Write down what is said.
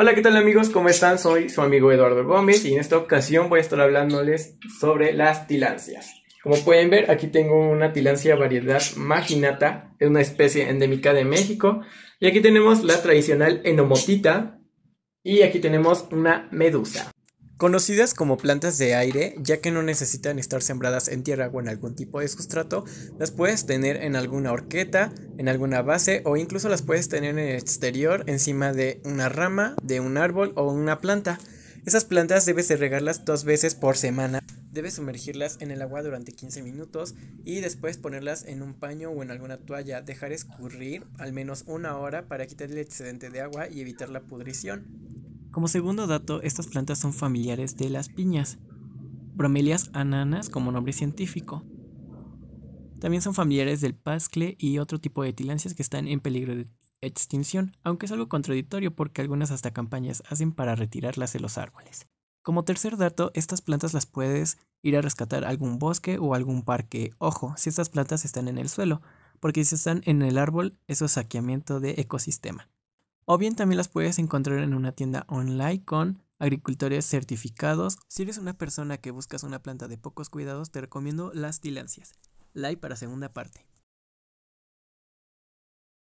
Hola, ¿qué tal amigos? ¿Cómo están? Soy su amigo Eduardo Gómez y en esta ocasión voy a estar hablándoles sobre las tilancias. Como pueden ver, aquí tengo una tilancia variedad maginata, es una especie endémica de México. Y aquí tenemos la tradicional enomotita y aquí tenemos una medusa. Conocidas como plantas de aire, ya que no necesitan estar sembradas en tierra o en algún tipo de sustrato, las puedes tener en alguna horqueta, en alguna base o incluso las puedes tener en el exterior encima de una rama, de un árbol o una planta. Esas plantas debes de regarlas dos veces por semana. Debes sumergirlas en el agua durante 15 minutos y después ponerlas en un paño o en alguna toalla. Dejar escurrir al menos una hora para quitar el excedente de agua y evitar la pudrición. Como segundo dato, estas plantas son familiares de las piñas, bromelias ananas como nombre científico. También son familiares del pascle y otro tipo de tilancias que están en peligro de extinción, aunque es algo contradictorio porque algunas hasta campañas hacen para retirarlas de los árboles. Como tercer dato, estas plantas las puedes ir a rescatar algún bosque o algún parque. Ojo, si estas plantas están en el suelo, porque si están en el árbol, eso es saqueamiento de ecosistema o bien también las puedes encontrar en una tienda online con agricultores certificados. Si eres una persona que buscas una planta de pocos cuidados, te recomiendo las tilancias. Like para segunda parte.